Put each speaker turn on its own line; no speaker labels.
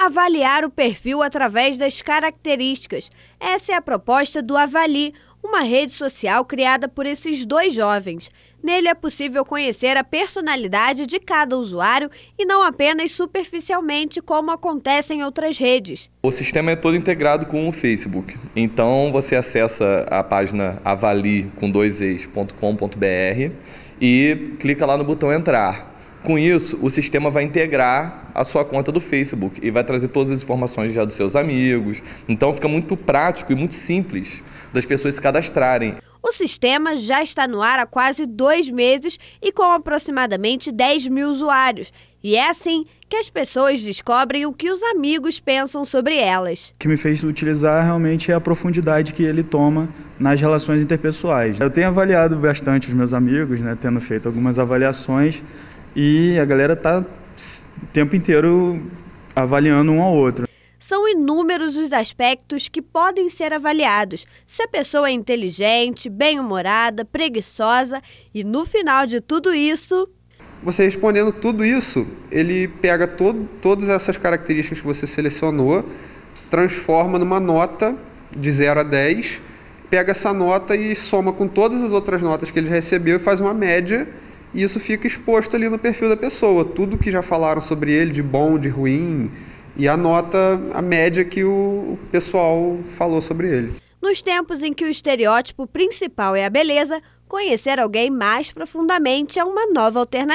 avaliar o perfil através das características. Essa é a proposta do Avali, uma rede social criada por esses dois jovens. Nele é possível conhecer a personalidade de cada usuário e não apenas superficialmente, como acontece em outras redes.
O sistema é todo integrado com o Facebook. Então você acessa a página avali com dois ex.com.br e clica lá no botão entrar. Com isso, o sistema vai integrar a sua conta do Facebook e vai trazer todas as informações já dos seus amigos. Então fica muito prático e muito simples das pessoas se cadastrarem.
O sistema já está no ar há quase dois meses e com aproximadamente 10 mil usuários. E é assim que as pessoas descobrem o que os amigos pensam sobre elas. O
que me fez utilizar realmente é a profundidade que ele toma nas relações interpessoais. Eu tenho avaliado bastante os meus amigos, né, tendo feito algumas avaliações, e a galera está o tempo inteiro avaliando um ao outro.
São inúmeros os aspectos que podem ser avaliados: se a pessoa é inteligente, bem-humorada, preguiçosa e, no final de tudo isso.
Você respondendo tudo isso, ele pega todo, todas essas características que você selecionou, transforma numa nota de 0 a 10, pega essa nota e soma com todas as outras notas que ele recebeu e faz uma média e isso fica exposto ali no perfil da pessoa, tudo que já falaram sobre ele, de bom, de ruim, e a nota, a média que o pessoal falou sobre ele.
Nos tempos em que o estereótipo principal é a beleza, conhecer alguém mais profundamente é uma nova alternativa.